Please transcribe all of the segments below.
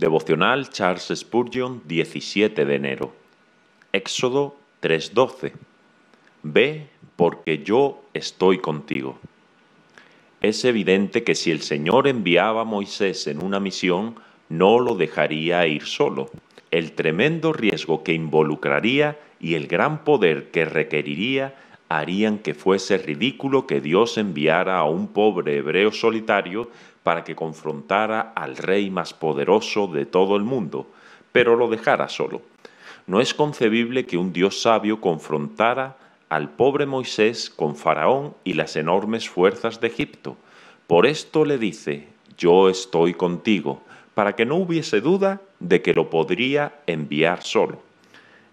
Devocional Charles Spurgeon, 17 de enero. Éxodo 3:12. Ve porque yo estoy contigo. Es evidente que si el Señor enviaba a Moisés en una misión, no lo dejaría ir solo. El tremendo riesgo que involucraría y el gran poder que requeriría harían que fuese ridículo que Dios enviara a un pobre hebreo solitario para que confrontara al rey más poderoso de todo el mundo, pero lo dejara solo. No es concebible que un Dios sabio confrontara al pobre Moisés con Faraón y las enormes fuerzas de Egipto. Por esto le dice, yo estoy contigo, para que no hubiese duda de que lo podría enviar solo.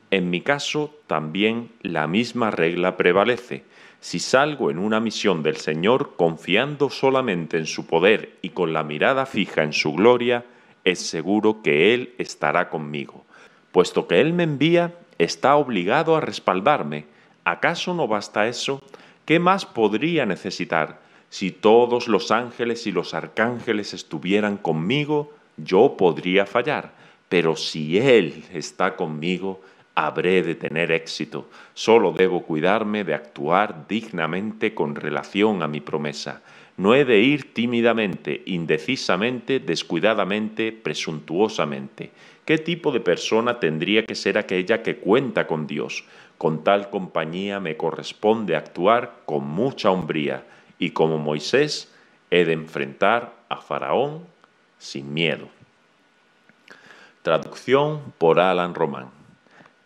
En mi caso, también la misma regla prevalece. Si salgo en una misión del Señor confiando solamente en su poder y con la mirada fija en su gloria, es seguro que Él estará conmigo. Puesto que Él me envía, está obligado a respaldarme. ¿Acaso no basta eso? ¿Qué más podría necesitar? Si todos los ángeles y los arcángeles estuvieran conmigo, yo podría fallar, pero si Él está conmigo, habré de tener éxito. Solo debo cuidarme de actuar dignamente con relación a mi promesa. No he de ir tímidamente, indecisamente, descuidadamente, presuntuosamente. ¿Qué tipo de persona tendría que ser aquella que cuenta con Dios? Con tal compañía me corresponde actuar con mucha hombría y como Moisés he de enfrentar a Faraón sin miedo. Traducción por Alan Román.